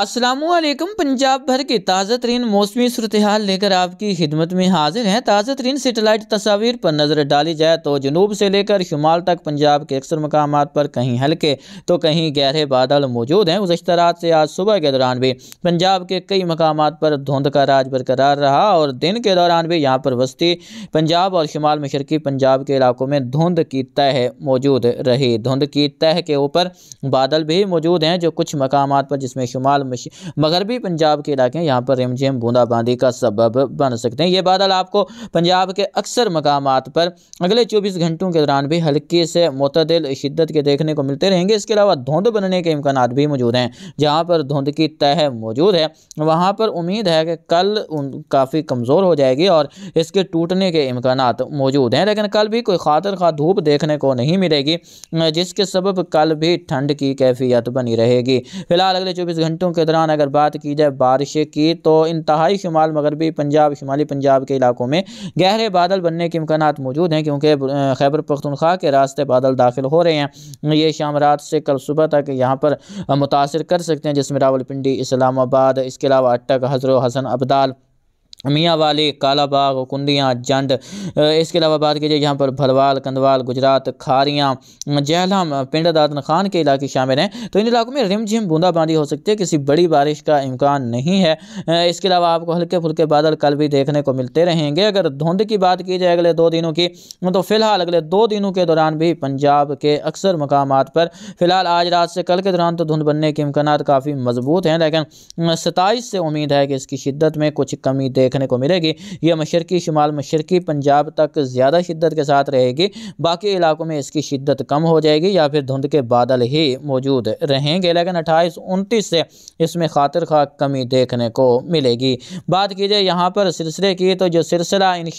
असलकम पंजाब भर की ताज़ा तरीन मौसमी सूरत हाल लेकर आपकी खिदमत में हाजिर हैं ताज़ा तरीन सेटेलाइट तस्वीर पर नज़र डाली जाए तो जनूब से लेकर शुमाल तक पंजाब के अक्सर मकाम पर कहीं हल्के तो कहीं गहरे बादल मौजूद हैं गुजशत रात से आज सुबह के दौरान भी पंजाब के कई मकाम पर धुंध का राज बरकरार रहा और दिन के दौरान भी यहाँ पर वस्ती पंजाब और शुमाल मशरकी पंजाब के इलाकों में धुंध की तह मौजूद रही धुंध की तह के ऊपर बादल भी मौजूद हैं जो कुछ मकाम पर जिसमें शुमाल मगरबी पंजाब के इलाके हैं यहाँ पर रिमझिम बूंदाबांदी का सबब बन सकते हैं ये बादल आपको पंजाब के अक्सर मकाम पर अगले चौबीस घंटों के दौरान भी हल्के से मतदल शिद्दत के देखने को मिलते रहेंगे इसके अलावा धुंध बनने के इम्कान भी मौजूद हैं जहाँ पर धुंध की तह मौजूद है वहाँ पर उम्मीद है कि कल काफ़ी कमज़ोर हो जाएगी और इसके टूटने के इम्कान मौजूद हैं लेकिन कल भी कोई खातर खा धूप देखने को नहीं मिलेगी जिसके सबब कल भी ठंड की कैफियत बनी रहेगी फिलहाल अगले चौबीस घंटों के के दौरान अगर बात की जाए बारिश की तो इंतहाई शुमाल मगरबी पंजाब शुमाली पंजाब के इलाकों में गहरे बादल बनने के इम्कान मौजूद हैं क्योंकि खैबर पख्तनख्वा के रास्ते बादल दाखिल हो रहे हैं ये शाम रात से कल सुबह तक यहाँ पर मुतासर कर सकते हैं जिसमें रावलपिंडी इस्लामाबाद इसके अलावा अटक हजर हसन अब्दाल मियाँ वाली कालाबाग कुंदियाँ जंड इसके अलावा बात कीजिए यहाँ पर भरवाल कंदवाल गुजरात खारियाँ जहलम पिंड दादन खान के इलाके शामिल हैं तो इन इलाकों में रिमझिम बूंदाबांदी हो सकती है किसी बड़ी बारिश का इम्कान नहीं है इसके अलावा आपको हल्के फुल्के बादल कल भी देखने को मिलते रहेंगे अगर धुंध की बात की जाए अगले दो दिनों की तो फिलहाल अगले दो दिनों के दौरान भी पंजाब के अक्सर मकाम पर फिलहाल आज रात से कल के दौरान तो धुंध बनने के इम्कान काफ़ी मजबूत हैं लेकिन सताईस से उम्मीद है कि इसकी शिद्दत में कुछ कमी देख देखने को मिलेगी यह मशरक़ी शुमाल मशरक़ी पंजाब तक ज़्यादा शिद्दत के साथ रहेगी बाकी इलाकों में इसकी शिद्दत कम हो जाएगी या फिर धुंध के बादल ही मौजूद रहेंगे लेकिन अट्ठाईस उनतीस से इसमें खातिर खा कमी देखने को मिलेगी बात की जाए यहाँ पर सिलसिले की तो जो सिलसिला इन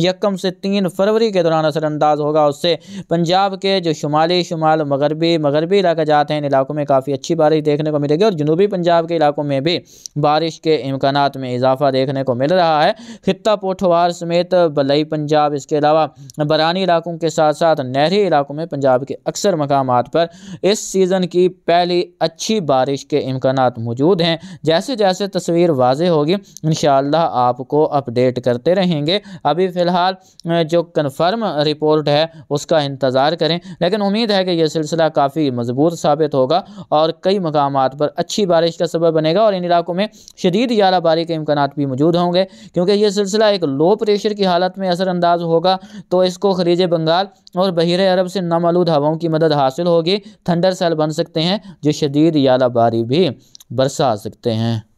यकम से तीन फरवरी के दौरान असरानंदाज होगा उससे पंजाब के जो शुमाली शुमाल मगरबी मगरबी इलाका जाते हैं इन इलाकों में काफ़ी अच्छी बारिश देखने को मिलेगी और जनूबी पंजाब के इलाकों में भी बारिश के इम्कान में इजाफा देखने देखने को मिल रहा है खत्ता पोठवार समेत बलई पंजाब इसके अलावा बरानी इलाकों के साथ साथ नहरी इलाकों में पंजाब के अक्सर मकाम पर इस सीज़न की पहली अच्छी बारिश के इम्कान मौजूद हैं जैसे जैसे तस्वीर वाज होगी इन आपको अपडेट करते रहेंगे अभी फ़िलहाल जो कन्फर्म रिपोर्ट है उसका इंतज़ार करें लेकिन उम्मीद है कि यह सिलसिला काफ़ी मजबूत साबित होगा और कई मकाम पर अच्छी बारिश का सबब बनेगा और इन इलाकों में शदीद यालाबारी के इम्कान भी मौजूद मौजूद होंगे क्योंकि ये सिलसिला एक लो प्रेशर की हालत में असरअंदाज होगा तो इसको खरीज बंगाल और बहिर अरब से नमआलूद हवाओं की मदद हासिल होगी थंडर सेल बन सकते हैं जो शदीद याला बारी भी बरसा सकते हैं